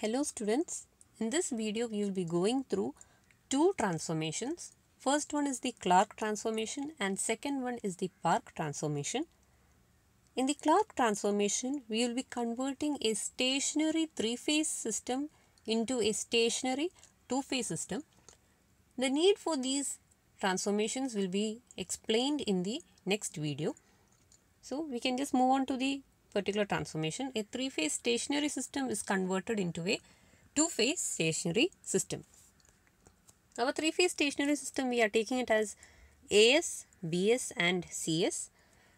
Hello students, in this video we will be going through two transformations. First one is the Clark transformation and second one is the Park transformation. In the Clark transformation, we will be converting a stationary three-phase system into a stationary two-phase system. The need for these transformations will be explained in the next video. So we can just move on to the particular transformation, a three-phase stationary system is converted into a two-phase stationary system. Our three-phase stationary system, we are taking it as AS, BS and CS.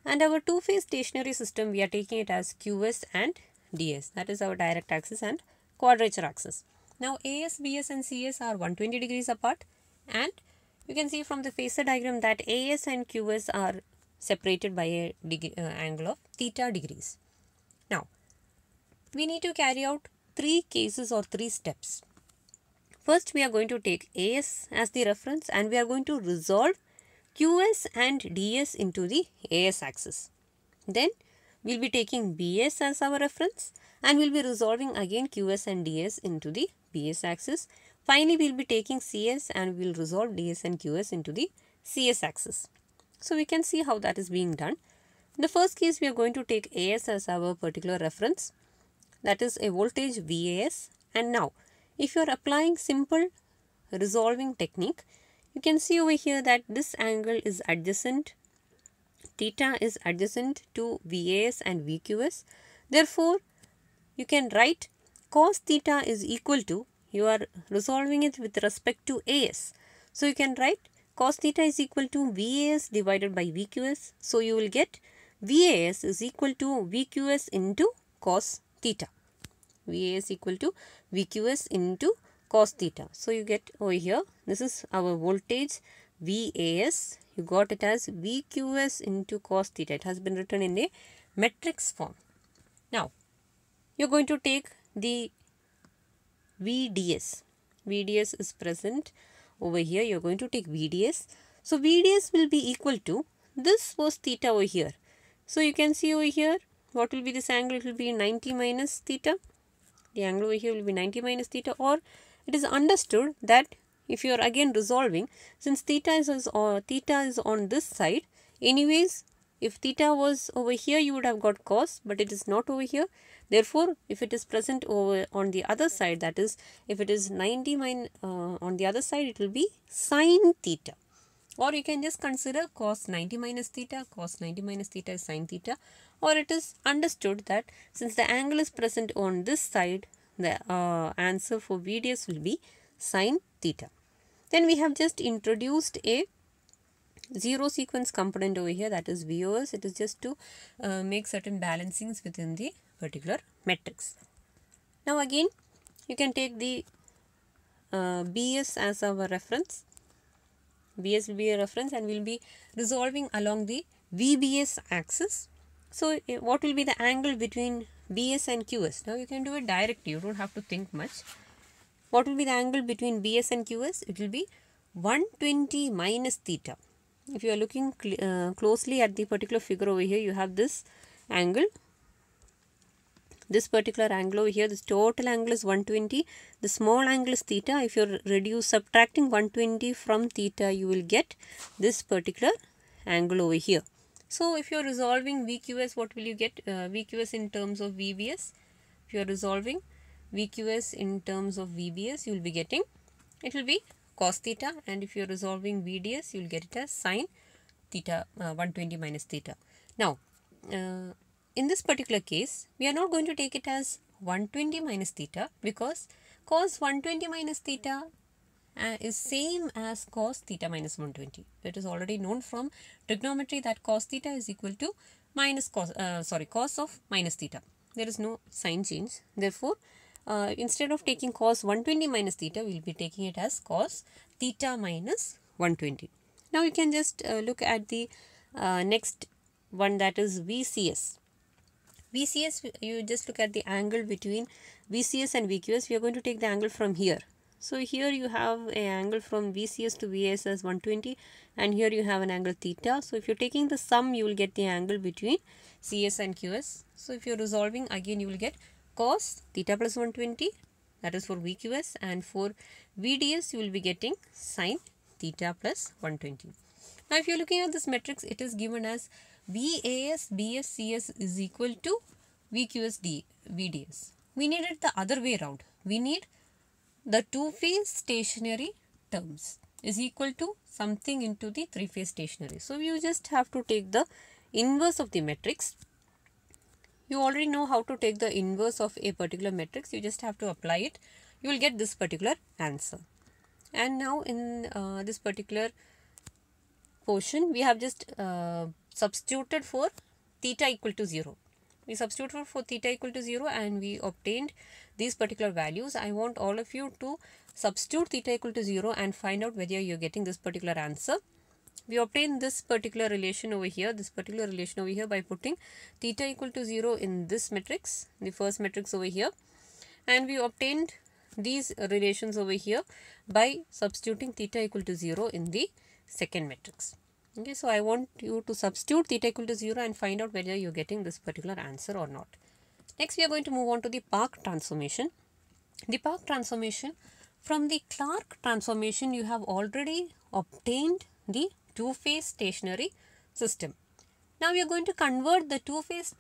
And our two-phase stationary system, we are taking it as QS and DS. That is our direct axis and quadrature axis. Now AS, BS and CS are 120 degrees apart and you can see from the phasor diagram that AS and QS are separated by a uh, angle of theta degrees. Now, we need to carry out three cases or three steps. First, we are going to take AS as the reference and we are going to resolve QS and DS into the AS axis. Then, we'll be taking BS as our reference and we'll be resolving again QS and DS into the BS axis. Finally, we'll be taking CS and we'll resolve DS and QS into the CS axis. So, we can see how that is being done. In the first case, we are going to take AS as our particular reference. That is a voltage VAS. And now, if you are applying simple resolving technique, you can see over here that this angle is adjacent. Theta is adjacent to VAS and VQS. Therefore, you can write cos theta is equal to, you are resolving it with respect to AS. So, you can write cos theta is equal to VAS divided by VQS. So, you will get VAS is equal to VQS into cos theta. VAS equal to VQS into cos theta. So you get over here, this is our voltage VAS. You got it as VQS into cos theta. It has been written in a matrix form. Now, you're going to take the VDS. VDS is present over here. You're going to take VDS. So, VDS will be equal to, this was theta over here. So you can see over here, what will be this angle? It will be 90 minus theta. The angle over here will be 90 minus theta or it is understood that if you are again resolving, since theta is, or uh, theta is on this side, anyways, if theta was over here, you would have got cos, but it is not over here. Therefore, if it is present over on the other side, that is, if it is 90 min, uh, on the other side, it will be sine theta or you can just consider cos 90 minus theta cos 90 minus theta is sine theta or it is understood that since the angle is present on this side the uh, answer for VDS will be sine theta. Then we have just introduced a zero sequence component over here that is VOS. It is just to uh, make certain balancings within the particular matrix. Now again you can take the uh, BS as our reference V S will be a reference and we will be resolving along the VBS axis. So, eh, what will be the angle between BS and QS? Now, you can do it directly. You don't have to think much. What will be the angle between BS and QS? It will be 120 minus theta. If you are looking cl uh, closely at the particular figure over here, you have this angle this particular angle over here, this total angle is 120. The small angle is theta. If you reduce, subtracting 120 from theta, you will get this particular angle over here. So if you're resolving VQS, what will you get? Uh, VQS in terms of VBS. If you're resolving VQS in terms of VBS, you'll be getting, it will be cos theta. And if you're resolving VDS, you'll get it as sine theta, uh, 120 minus theta. Now, uh, in this particular case, we are not going to take it as 120 minus theta because cos 120 minus theta uh, is same as cos theta minus 120. It is already known from trigonometry that cos theta is equal to minus cos, uh, sorry, cos of minus theta. There is no sign change. Therefore, uh, instead of taking cos 120 minus theta, we will be taking it as cos theta minus 120. Now, you can just uh, look at the uh, next one that is VCS. VCS, you just look at the angle between VCS and VQS. We are going to take the angle from here. So here you have an angle from VCS to VS as 120 and here you have an angle theta. So if you're taking the sum, you will get the angle between CS and QS. So if you're resolving, again you will get cos theta plus 120 that is for VQS and for VDS you will be getting sine theta plus 120. Now if you are looking at this matrix, it is given as VAS BSCS is equal to VQS D, VDS. We need it the other way around. We need the two-phase stationary terms is equal to something into the three-phase stationary. So, you just have to take the inverse of the matrix. You already know how to take the inverse of a particular matrix. You just have to apply it. You will get this particular answer. And now in uh, this particular portion, we have just uh, substituted for theta equal to 0. We substituted for theta equal to 0 and we obtained these particular values. I want all of you to substitute theta equal to 0 and find out whether you are getting this particular answer. We obtain this particular relation over here, this particular relation over here by putting theta equal to 0 in this matrix, the first matrix over here. And we obtained these relations over here by substituting theta equal to 0 in the second matrix. Okay, so I want you to substitute theta equal to 0 and find out whether you're getting this particular answer or not. Next, we are going to move on to the Park transformation. The Park transformation, from the Clark transformation, you have already obtained the two-phase stationary system. Now, we are going to convert the two-phase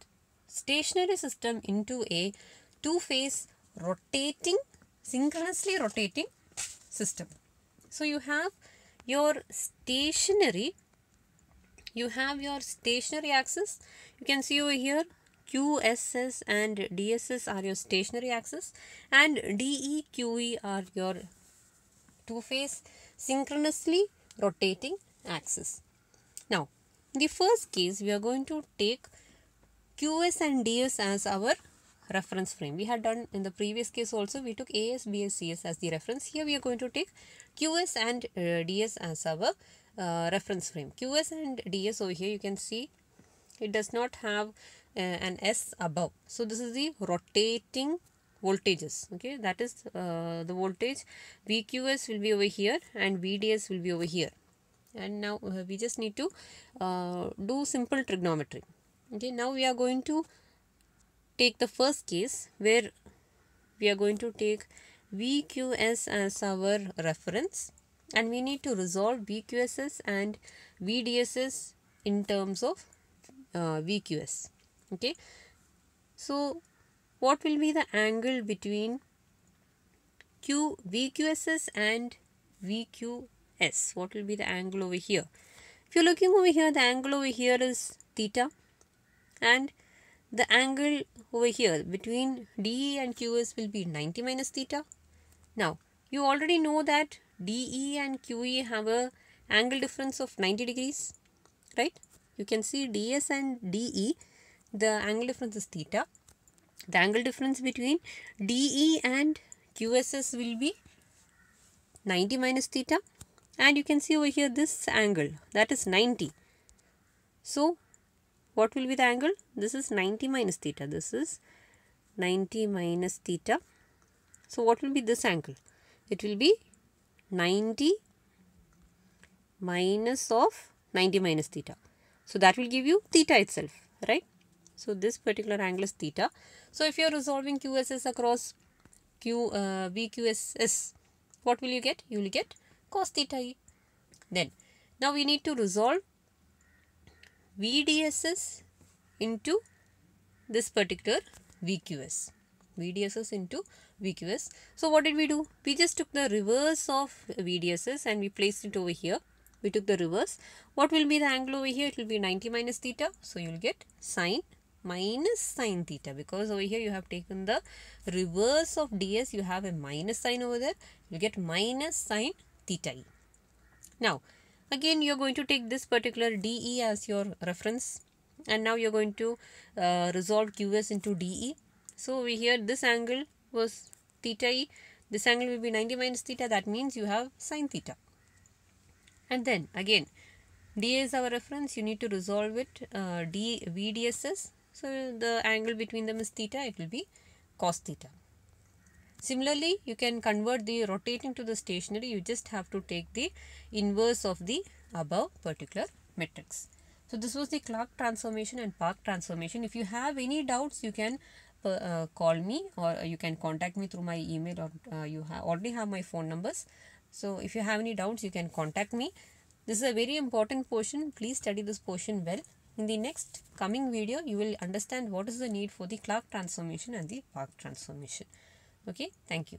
stationary system into a two-phase rotating, synchronously rotating system. So, you have your stationary you have your stationary axis you can see over here QSS and DSS are your stationary axis and DEQE are your two phase synchronously rotating axis now in the first case we are going to take QS and DS as our reference frame. We had done in the previous case also, we took AS, BS, CS as the reference. Here we are going to take QS and uh, DS as our uh, reference frame. QS and DS over here you can see it does not have uh, an S above. So this is the rotating voltages okay that is uh, the voltage VQS will be over here and VDS will be over here and now uh, we just need to uh, do simple trigonometry okay now we are going to take the first case where we are going to take VQS as our reference and we need to resolve VQSs and VDSs in terms of uh, VQS. Okay. So, what will be the angle between Q VQSs and VQS? What will be the angle over here? If you're looking over here, the angle over here is theta and the angle over here between DE and QS will be 90 minus theta. Now, you already know that DE and QE have a angle difference of 90 degrees, right? You can see DS and DE, the angle difference is theta. The angle difference between DE and QSS will be 90 minus theta and you can see over here this angle that is 90. So what will be the angle? This is 90 minus theta. This is 90 minus theta. So what will be this angle? It will be 90 minus of 90 minus theta. So that will give you theta itself, right? So this particular angle is theta. So if you are resolving QSS across Q, uh, what will you get? You will get cos theta e. Then, now we need to resolve VDSS into this particular VQS. VDSS into VQS. So what did we do? We just took the reverse of VDSS and we placed it over here. We took the reverse. What will be the angle over here? It will be 90 minus theta. So you'll get sine minus sine theta because over here you have taken the reverse of ds you have a minus sign over there you get minus sine theta e now again you're going to take this particular de as your reference and now you're going to uh, resolve qs into de so over here this angle was theta e. This angle will be 90 minus theta. That means you have sine theta. And then again, dA is our reference. You need to resolve it. Uh, D, VDSS. So the angle between them is theta. It will be cos theta. Similarly, you can convert the rotating to the stationary. You just have to take the inverse of the above particular matrix. So this was the Clark transformation and Park transformation. If you have any doubts, you can uh, call me or you can contact me through my email or uh, you have already have my phone numbers so if you have any doubts you can contact me this is a very important portion please study this portion well in the next coming video you will understand what is the need for the Clark transformation and the Park transformation okay thank you